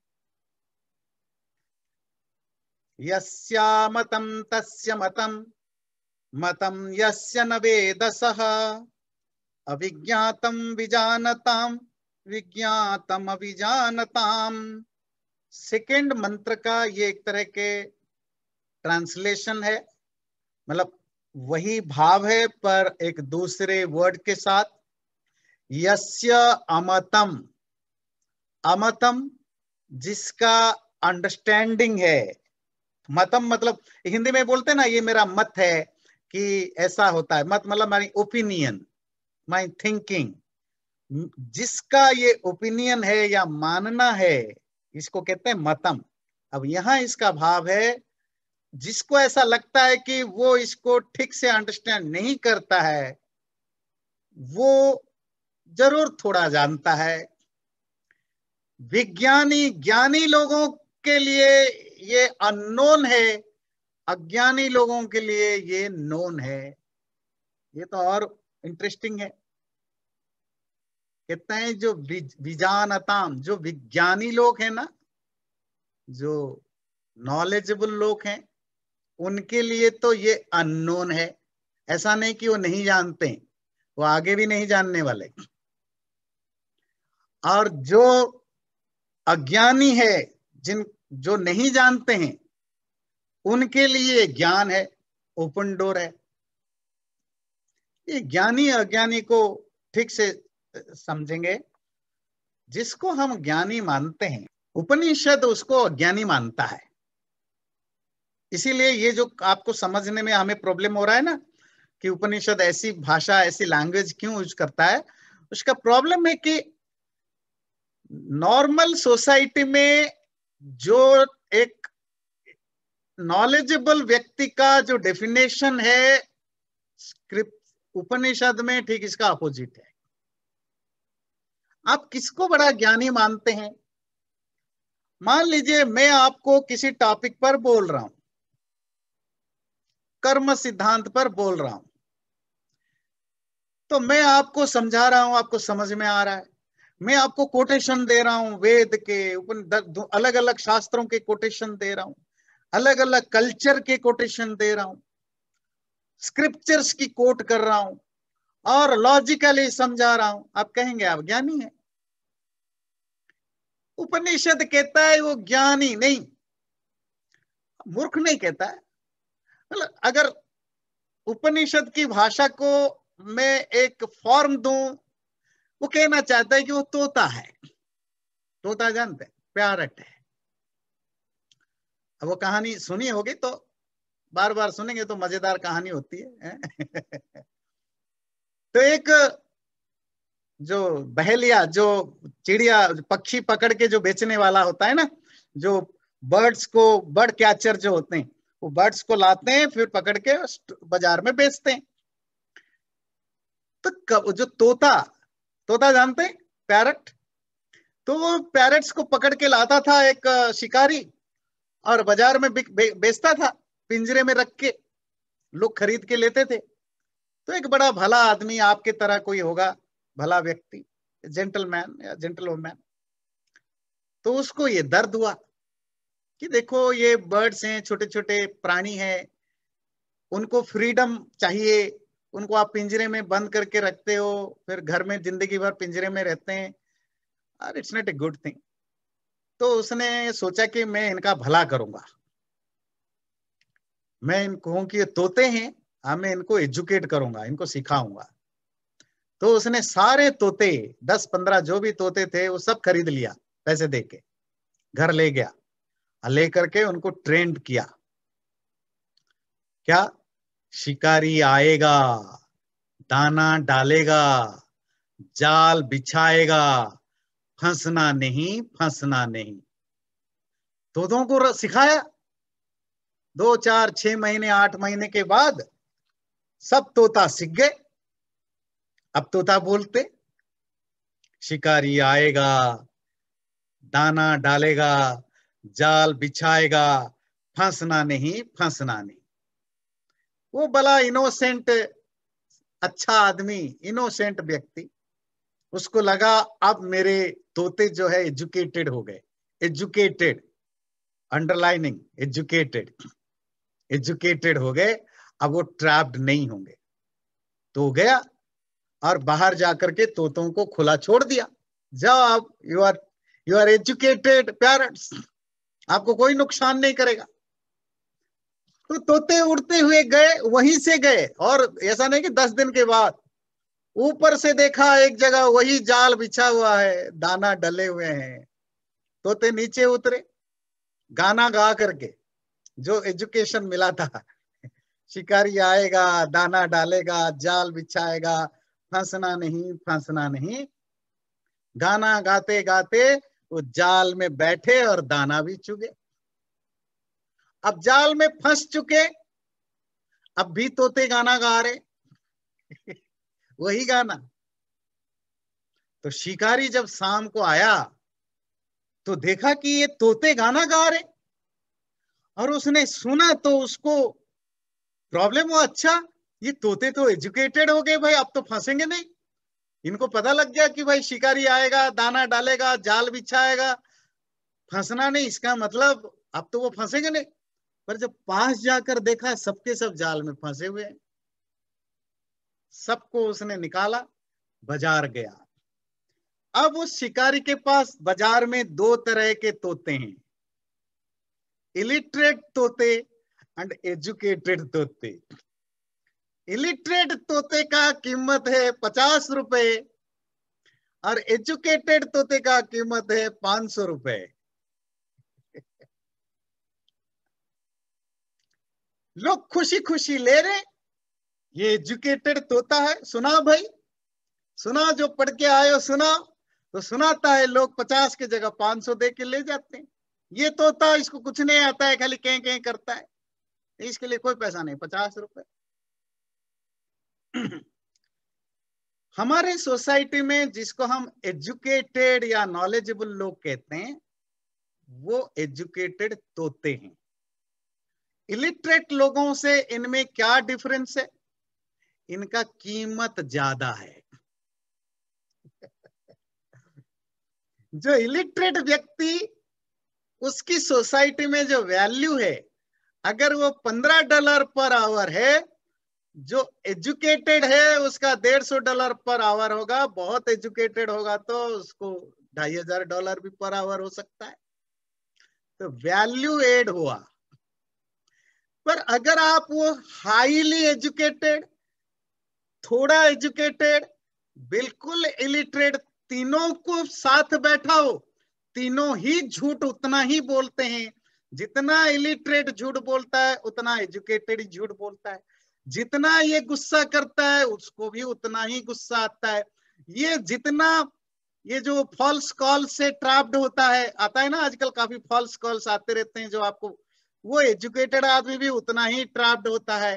यस्यामतम तस्य मतम मतम यस्य न सह अविज्ञातं विजानताम विज्ञातम अभिजानताम सेकेंड मंत्र का ये एक तरह के ट्रांसलेशन है मतलब वही भाव है पर एक दूसरे वर्ड के साथ यस्य अमतम अमतम जिसका अंडरस्टैंडिंग है मतम मतलब हिंदी में बोलते ना ये मेरा मत है कि ऐसा होता है मत मतलब माई ओपिनियन माई थिंकिंग जिसका ये ओपिनियन है या मानना है इसको कहते हैं मतम अब यहां इसका भाव है जिसको ऐसा लगता है कि वो इसको ठीक से अंडरस्टैंड नहीं करता है वो जरूर थोड़ा जानता है विज्ञानी ज्ञानी लोगों के लिए ये अननोन है अज्ञानी लोगों के लिए ये नोन है ये तो और इंटरेस्टिंग है कहते हैं जो विजानताम जो विज्ञानी लोग हैं ना जो नॉलेजेबल लोग हैं उनके लिए तो ये अननोन है ऐसा नहीं कि वो नहीं जानते वो आगे भी नहीं जानने वाले और जो अज्ञानी है जिन जो नहीं जानते हैं उनके लिए ज्ञान है ओपन डोर है ये ज्ञानी अज्ञानी को ठीक से समझेंगे जिसको हम ज्ञानी मानते हैं उपनिषद उसको अज्ञानी मानता है इसीलिए ये जो आपको समझने में हमें प्रॉब्लम हो रहा है ना कि उपनिषद ऐसी भाषा ऐसी लैंग्वेज क्यों यूज करता है उसका प्रॉब्लम है कि नॉर्मल सोसाइटी में जो एक नॉलेजेबल व्यक्ति का जो डेफिनेशन है स्क्रिप्ट उपनिषद में ठीक इसका अपोजिट है आप किसको बड़ा ज्ञानी मानते हैं मान लीजिए मैं आपको किसी टॉपिक पर बोल रहा हूं कर्म सिद्धांत पर बोल रहा हूं तो मैं आपको समझा रहा हूं आपको समझ में आ रहा है मैं आपको कोटेशन दे रहा हूं वेद के अलग अलग शास्त्रों के कोटेशन दे रहा हूं अलग अलग कल्चर के कोटेशन दे रहा हूं स्क्रिप्चर्स की कोट कर रहा हूं और लॉजिकली समझा रहा हूं आप कहेंगे आप ज्ञानी है उपनिषद कहता है वो ज्ञानी नहीं मूर्ख नहीं कहता है अगर उपनिषद की भाषा को मैं एक फॉर्म दू वो कहना चाहता है कि वो तोता है तोता जानते हैं प्यारट है अब वो कहानी सुनी होगी तो बार बार सुनेंगे तो मजेदार कहानी होती है तो एक जो बहेलिया जो चिड़िया पक्षी पकड़ के जो बेचने वाला होता है ना जो बर्ड्स को बर्ड कैचर जो होते हैं वो बर्ड्स को लाते हैं फिर पकड़ के बाजार में बेचते हैं तो कब जो तोता तोता जानते हैं पैरट तो वो पैरट्स को पकड़ के लाता था एक शिकारी और बाजार में बेचता था पिंजरे में रख के लोग खरीद के लेते थे तो एक बड़ा भला आदमी आपके तरह कोई होगा भला व्यक्ति जेंटलमैन या वोमैन तो उसको ये दर्द हुआ कि देखो ये बर्ड्स हैं छोटे छोटे प्राणी हैं उनको फ्रीडम चाहिए उनको आप पिंजरे में बंद करके रखते हो फिर घर में जिंदगी भर पिंजरे में रहते हैं और it's not a good thing तो उसने सोचा कि मैं इनका भला करूंगा मैं इनको कि तोते हैं हाँ मैं इनको एजुकेट करूंगा इनको सिखाऊंगा तो उसने सारे तोते दस पंद्रह जो भी तोते थे वो सब खरीद लिया पैसे दे के घर ले गया लेकर के उनको ट्रेंड किया क्या शिकारी आएगा दाना डालेगा जाल बिछाएगा फंसना नहीं फंसना नहीं दोदों को सिखाया दो चार छह महीने आठ महीने के बाद सब तोता सीख गए अब तोता बोलते शिकारी आएगा दाना डालेगा जाल बिछाएगा फंसना नहीं फंसना नहीं वो बला इनोसेंट अच्छा आदमी इनोसेंट व्यक्ति उसको लगा अब मेरे तोते जो है एजुकेटेड हो गए एजुकेटेड अंडरलाइनिंग एजुकेटेड एजुकेटेड हो गए अब वो ट्रैप्ड नहीं होंगे तो हो गया और बाहर जाकर के तोतों को खुला छोड़ दिया जाओ आप you are you are educated parents आपको कोई नुकसान नहीं करेगा तो तोते उड़ते हुए गए वहीं से गए और ऐसा नहीं कि दस दिन के बाद ऊपर से देखा एक जगह वही जाल बिछा हुआ है दाना डले हुए हैं तोते नीचे उतरे गाना गा करके जो एजुकेशन मिला था शिकारी आएगा दाना डालेगा जाल बिछाएगा फंसना नहीं फंसना नहीं गाना गाते गाते वो जाल में बैठे और दाना भी चुगे अब जाल में फंस चुके अब भी तोते गाना गा रहे वही गाना तो शिकारी जब शाम को आया तो देखा कि ये तोते गाना गा रहे और उसने सुना तो उसको प्रॉब्लम हो अच्छा ये तोते तो एजुकेटेड हो गए भाई अब तो फंसेंगे नहीं इनको पता लग गया कि भाई शिकारी आएगा दाना डालेगा जाल बिछाएगा फंसना नहीं इसका मतलब अब तो वो फंसेगा नहीं पर जब पास जाकर देखा सबके सब जाल में फंसे हुए हैं सबको उसने निकाला बाजार गया अब उस शिकारी के पास बाजार में दो तरह के तोते हैं इलिटरेट तोते एंड एजुकेटेड तोते इलिटरेट तोते का कीमत है पचास रुपए और एजुकेटेड तोते का कीमत है पांच सौ रुपए लोग खुशी खुशी ले रहे ये एजुकेटेड तोता है सुना भाई सुना जो पढ़ के आयो सुना तो सुनाता है लोग पचास के जगह पांच सौ दे के ले जाते हैं ये तोता इसको कुछ नहीं आता है खाली कहीं कहीं करता है इसके लिए कोई पैसा नहीं पचास रुपए हमारे सोसाइटी में जिसको हम एजुकेटेड या नॉलेजेबल लोग कहते हैं वो एजुकेटेड तोते हैं इलिटरेट लोगों से इनमें क्या डिफरेंस है इनका कीमत ज्यादा है जो इलिटरेट व्यक्ति उसकी सोसाइटी में जो वैल्यू है अगर वो पंद्रह डॉलर पर आवर है जो एजुकेटेड है उसका डेढ़ सौ डॉलर पर आवर होगा बहुत एजुकेटेड होगा तो उसको ढाई हजार डॉलर भी पर आवर हो सकता है तो वैल्यू एड हुआ पर अगर आप वो हाईली एजुकेटेड थोड़ा एजुकेटेड बिल्कुल इलिटरेट तीनों को साथ बैठा हो तीनों ही झूठ उतना ही बोलते हैं जितना इलिटरेट झूठ बोलता है उतना एजुकेटेड झूठ बोलता है जितना ये गुस्सा करता है उसको भी उतना ही गुस्सा आता है ये जितना ये जो फॉल्स कॉल से ट्रैप्ड होता है आता है ना आजकल काफी फॉल्स कॉल्स आते रहते हैं जो आपको वो एजुकेटेड आदमी भी उतना ही ट्रैप्ड होता है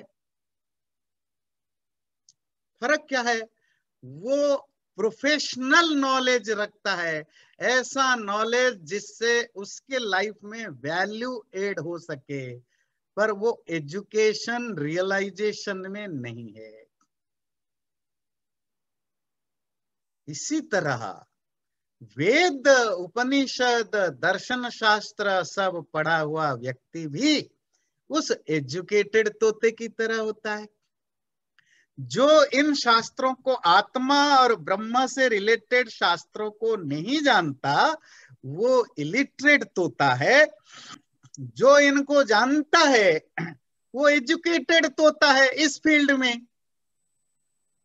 फर्क क्या है वो प्रोफेशनल नॉलेज रखता है ऐसा नॉलेज जिससे उसके लाइफ में वैल्यू एड हो सके पर वो एजुकेशन रियलाइजेशन में नहीं है इसी तरह वेद उपनिषद दर्शन शास्त्र सब पढ़ा हुआ व्यक्ति भी उस एजुकेटेड तोते की तरह होता है जो इन शास्त्रों को आत्मा और ब्रह्म से रिलेटेड शास्त्रों को नहीं जानता वो इलिटरेट तोता है जो इनको जानता है वो एजुकेटेड तोता है इस फील्ड में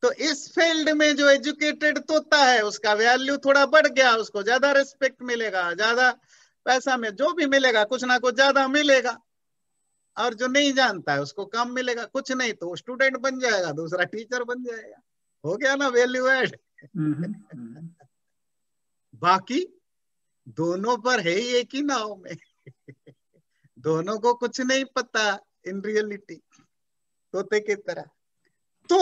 तो इस फील्ड में जो एजुकेटेड तोता है उसका वैल्यू थोड़ा बढ़ गया उसको ज्यादा रिस्पेक्ट मिलेगा ज्यादा पैसा में जो भी मिलेगा कुछ ना कुछ ज्यादा मिलेगा और जो नहीं जानता है उसको कम मिलेगा कुछ नहीं तो स्टूडेंट बन जाएगा दूसरा टीचर बन जाएगा हो गया ना वैल्यू हम्म, एड हम्म, हम्म। बाकी दोनों पर है ही एक ही नाव में दोनों को कुछ नहीं पता इन रियलिटी तोते की तरह तो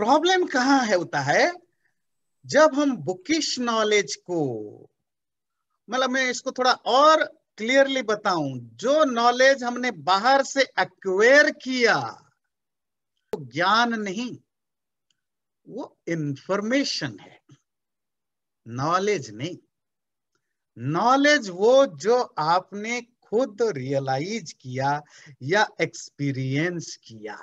प्रॉब्लम कहाँ है होता है जब हम बुकिश नॉलेज को मतलब मैं इसको थोड़ा और क्लियरली बताऊं जो नॉलेज हमने बाहर से एक्वेयर किया तो ज्ञान नहीं वो इंफॉर्मेशन है नॉलेज नहीं नॉलेज वो जो आपने खुद रियलाइज किया या एक्सपीरियंस किया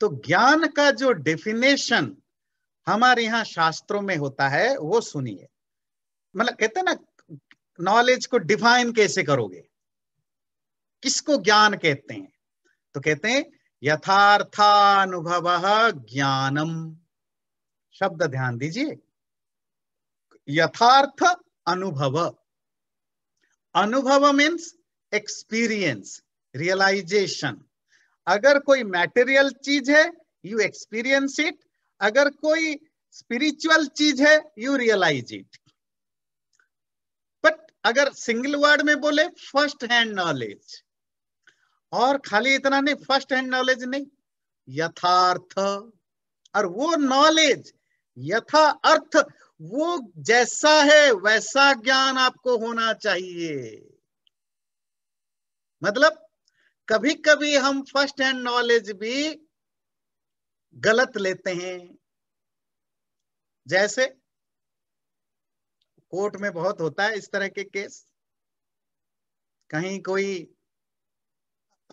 तो ज्ञान का जो डेफिनेशन हमारे यहां शास्त्रों में होता है वो सुनिए मतलब कहते हैं ना नॉलेज को डिफाइन कैसे करोगे किसको ज्ञान कहते हैं तो कहते हैं यथार्थानुभव ज्ञानम शब्द ध्यान दीजिए यथार्थ अनुभव अनुभव मीन्स एक्सपीरियंस रियलाइजेशन अगर कोई मैटेरियल चीज है यू एक्सपीरियंस इट अगर कोई स्पिरिचुअल चीज है यू रियलाइज इट बट अगर सिंगल वर्ड में बोले फर्स्ट हैंड नॉलेज और खाली इतना नहीं फर्स्ट हैंड नॉलेज नहीं यथार्थ और वो नॉलेज यथा अर्थ वो जैसा है वैसा ज्ञान आपको होना चाहिए मतलब कभी कभी हम फर्स्ट हैंड नॉलेज भी गलत लेते हैं जैसे कोर्ट में बहुत होता है इस तरह के केस कहीं कोई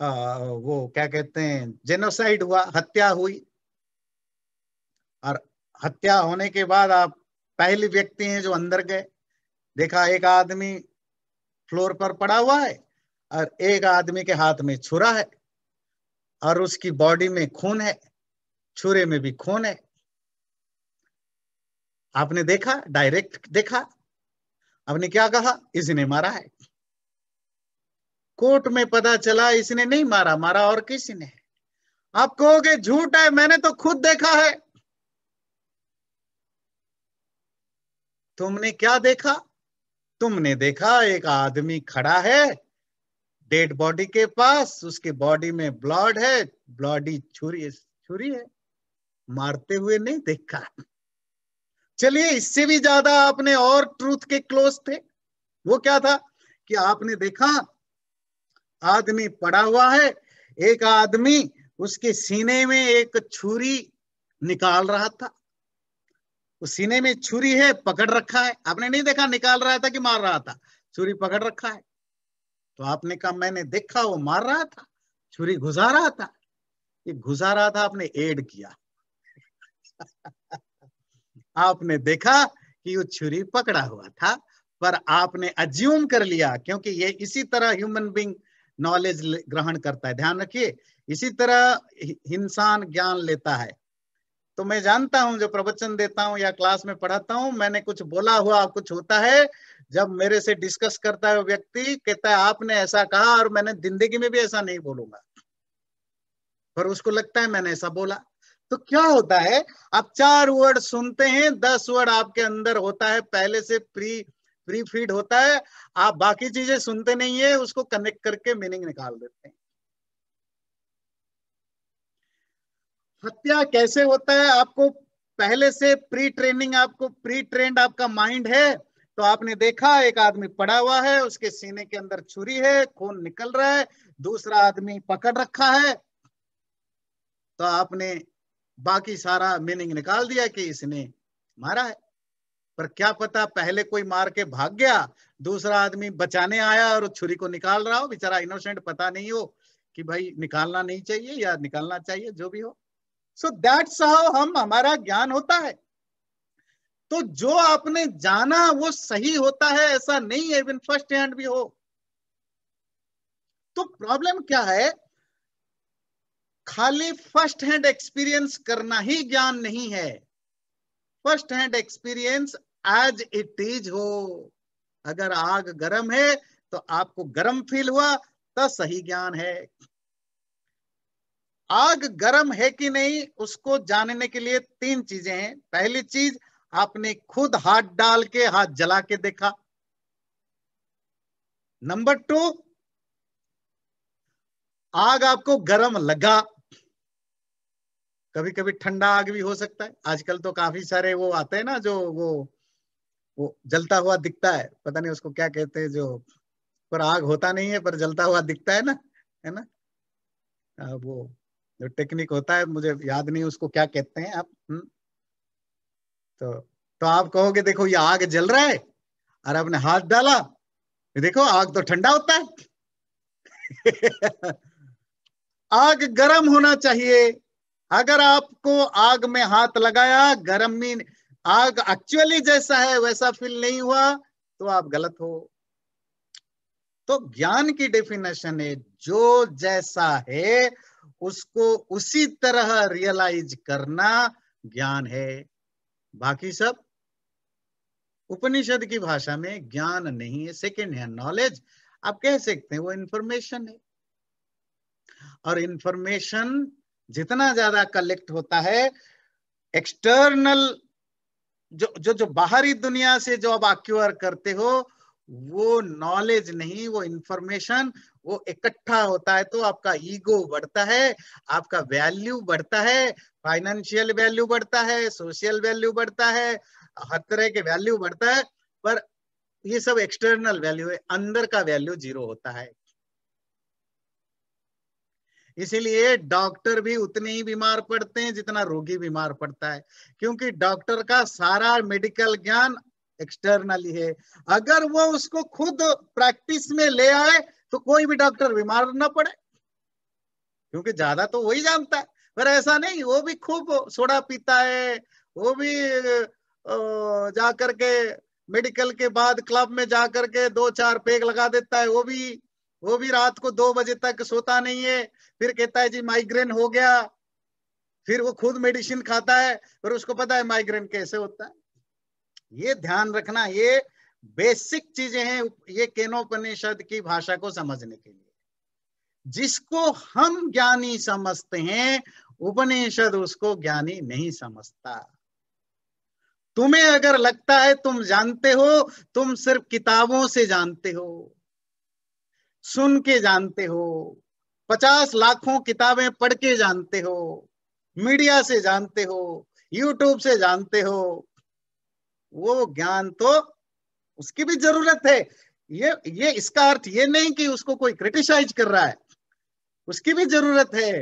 आ, वो क्या कहते हैं जेनोसाइड हुआ हत्या हुई और हत्या होने के बाद आप पहले व्यक्ति हैं जो अंदर गए देखा एक आदमी फ्लोर पर पड़ा हुआ है और एक आदमी के हाथ में छुरा है और उसकी बॉडी में खून है छुरे में भी खून है आपने देखा डायरेक्ट देखा आपने क्या कहा इसने मारा है कोर्ट में पता चला इसने नहीं मारा मारा और किसी ने आप कहोगे झूठ है मैंने तो खुद देखा है तुमने क्या देखा तुमने देखा एक आदमी खड़ा है डेड बॉडी के पास उसके बॉडी में ब्लड है ब्लडी छुरी छुरी है मारते हुए नहीं देखा चलिए इससे भी ज्यादा आपने और ट्रूथ के क्लोज थे वो क्या था कि आपने देखा आदमी पड़ा हुआ है एक आदमी उसके सीने में एक छुरी निकाल रहा था वो सीने में छुरी है पकड़ रखा है आपने नहीं देखा निकाल रहा था कि मार रहा था छुरी पकड़ रखा है तो आपने कहा मैंने देखा वो मार रहा था छुरी घुसा रहा था ये घुसा रहा था आपने एड किया आपने देखा कि वो छुरी पकड़ा हुआ था पर आपने अज्यूम कर लिया क्योंकि ये इसी तरह ह्यूमन बींग नॉलेज ग्रहण करता है ध्यान रखिए इसी तरह इंसान ज्ञान लेता है तो मैं जानता हूं जो प्रवचन देता हूं या क्लास में पढ़ाता हूं मैंने कुछ बोला हुआ कुछ होता है जब मेरे से डिस्कस करता है व्यक्ति कहता है आपने ऐसा कहा और मैंने जिंदगी में भी ऐसा नहीं बोलूंगा पर उसको लगता है मैंने ऐसा बोला तो क्या होता है आप चार वर्ड सुनते हैं दस वर्ड आपके अंदर होता है पहले से प्री प्री फीड होता है आप बाकी चीजें सुनते नहीं है उसको कनेक्ट करके मीनिंग निकाल देते हैं हत्या कैसे होता है आपको पहले से प्री ट्रेनिंग आपको प्री ट्रेंड आपका माइंड है तो आपने देखा एक आदमी पड़ा हुआ है उसके सीने के अंदर छुरी है खून निकल रहा है दूसरा आदमी पकड़ रखा है तो आपने बाकी सारा मीनिंग निकाल दिया कि इसने मारा है पर क्या पता पहले कोई मार के भाग गया दूसरा आदमी बचाने आया और छुरी को निकाल रहा हो बेचारा इनोसेंट पता नहीं हो कि भाई निकालना नहीं चाहिए या निकालना चाहिए जो भी हो सो दैट्स हाउ हम हमारा ज्ञान होता है तो जो आपने जाना वो सही होता है ऐसा नहीं है इवन फर्स्ट हैंड भी हो तो प्रॉब्लम क्या है खाली फर्स्ट हैंड एक्सपीरियंस करना ही ज्ञान नहीं है first hand experience as it is हो अगर आग गर्म है तो आपको गर्म फील हुआ तो सही ज्ञान है आग गर्म है कि नहीं उसको जानने के लिए तीन चीजें हैं पहली चीज आपने खुद हाथ डाल के हाथ जला के देखा नंबर टू आग आपको गर्म लगा कभी कभी ठंडा आग भी हो सकता है आजकल तो काफी सारे वो आते हैं ना जो वो वो जलता हुआ दिखता है पता नहीं उसको क्या कहते हैं जो पर आग होता नहीं है पर जलता हुआ दिखता है ना है ना हाँ, वो जो टेक्निक होता है मुझे याद नहीं उसको क्या कहते हैं आप हुँ? हम्म? तो तो आप कहोगे देखो ये आग जल रहा है और आपने हाथ डाला देखो आग तो ठंडा होता है आग गर्म होना चाहिए अगर आपको आग में हाथ लगाया गर्मी आग एक्चुअली जैसा है वैसा फील नहीं हुआ तो आप गलत हो तो ज्ञान की डेफिनेशन है जो जैसा है उसको उसी तरह रियलाइज करना ज्ञान है बाकी सब उपनिषद की भाषा में ज्ञान नहीं है सेकेंड है नॉलेज आप कह सकते हैं वो इंफॉर्मेशन है और इंफॉर्मेशन जितना ज्यादा कलेक्ट होता है एक्सटर्नल जो जो जो बाहरी दुनिया से जो आप आक्यूअर करते हो वो नॉलेज नहीं वो इंफॉर्मेशन वो इकट्ठा होता है तो आपका ईगो बढ़ता है आपका वैल्यू बढ़ता है फाइनेंशियल वैल्यू बढ़ता है सोशल वैल्यू बढ़ता है हर तरह के वैल्यू बढ़ता है पर ये सब एक्सटर्नल वैल्यू है अंदर का वैल्यू जीरो होता है इसीलिए डॉक्टर भी उतने ही बीमार पड़ते हैं जितना रोगी बीमार पड़ता है क्योंकि डॉक्टर का सारा मेडिकल ज्ञान एक्सटर्नली है अगर वो उसको खुद प्रैक्टिस में ले आए तो कोई भी डॉक्टर बीमार ना पड़े क्योंकि ज्यादा तो वही जानता है पर ऐसा नहीं वो भी खूब सोडा पीता है वो भी जा करके मेडिकल के बाद क्लब में जा करके दो चार पेग लगा देता है वो भी वो भी रात को दो बजे तक सोता नहीं है फिर कहता है जी माइग्रेन हो गया फिर वो खुद मेडिसिन खाता है पर उसको पता है माइग्रेन कैसे होता है ये ध्यान रखना ये बेसिक चीजें हैं ये केनोपनिषद की भाषा को समझने के लिए जिसको हम ज्ञानी समझते हैं उपनिषद उसको ज्ञानी नहीं समझता तुम्हें अगर लगता है तुम जानते हो तुम सिर्फ किताबों से जानते हो सुन के जानते हो पचास लाखों किताबें पढ़ के जानते हो मीडिया से जानते हो यूट्यूब से जानते हो वो ज्ञान तो उसकी भी जरूरत है ये ये इसका अर्थ ये नहीं कि उसको कोई क्रिटिसाइज कर रहा है उसकी भी जरूरत है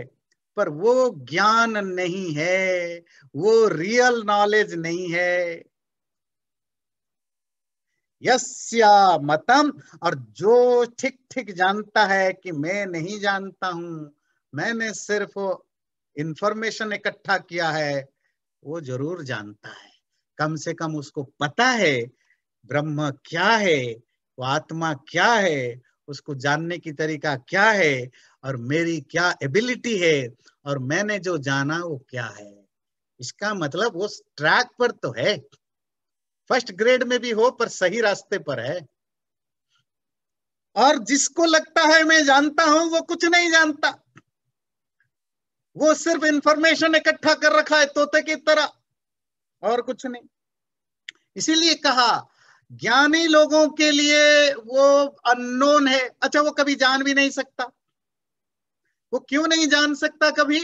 पर वो ज्ञान नहीं है वो रियल नॉलेज नहीं है यस्या मतम और जो ठीक ठीक जानता है कि मैं नहीं जानता हूं मैंने सिर्फ इंफॉर्मेशन इकट्ठा किया है वो जरूर जानता है कम से कम उसको पता है ब्रह्म क्या है वो आत्मा क्या है उसको जानने की तरीका क्या है और मेरी क्या एबिलिटी है और मैंने जो जाना वो क्या है इसका मतलब वो ट्रैक पर तो है फर्स्ट ग्रेड में भी हो पर सही रास्ते पर है और जिसको लगता है मैं जानता हूं वो कुछ नहीं जानता वो सिर्फ इंफॉर्मेशन इकट्ठा कर रखा है तोते की तरह और कुछ नहीं इसीलिए कहा ज्ञानी लोगों के लिए वो अननोन है अच्छा वो कभी जान भी नहीं सकता वो क्यों नहीं जान सकता कभी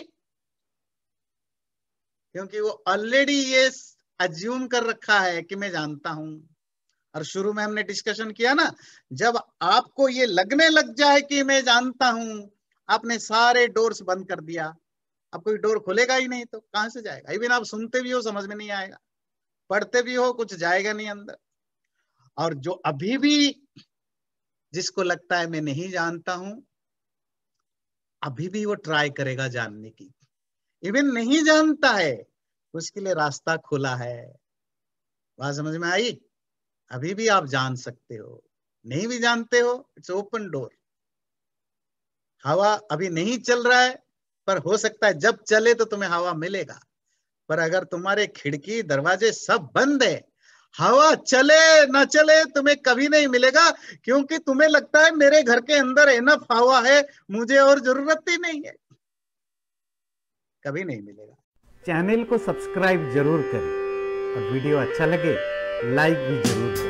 क्योंकि वो ऑलरेडी ये अज्यूम कर रखा है कि मैं जानता हूं और शुरू में हमने डिस्कशन किया ना जब आपको ये लगने लग जाए कि मैं जानता हूं आपने सारे डोर्स बंद कर दिया अब कोई डोर खुलेगा ही नहीं तो कहां से जाएगा इवन आप सुनते भी हो समझ में नहीं आएगा पढ़ते भी हो कुछ जाएगा नहीं अंदर और जो अभी भी जिसको लगता है मैं नहीं जानता हूं अभी भी वो ट्राई करेगा जानने की इवन नहीं जानता है उसके लिए रास्ता खुला है बात समझ में आई अभी भी आप जान सकते हो नहीं भी जानते हो इट्स ओपन डोर हवा अभी नहीं चल रहा है पर हो सकता है जब चले तो तुम्हें हवा मिलेगा पर अगर तुम्हारे खिड़की दरवाजे सब बंद है हवा चले ना चले तुम्हें कभी नहीं मिलेगा क्योंकि तुम्हें लगता है मेरे घर के अंदर एनफ हवा है मुझे और जरूरत ही नहीं है कभी नहीं मिलेगा चैनल को सब्सक्राइब जरूर करें और वीडियो अच्छा लगे लाइक भी जरूर करें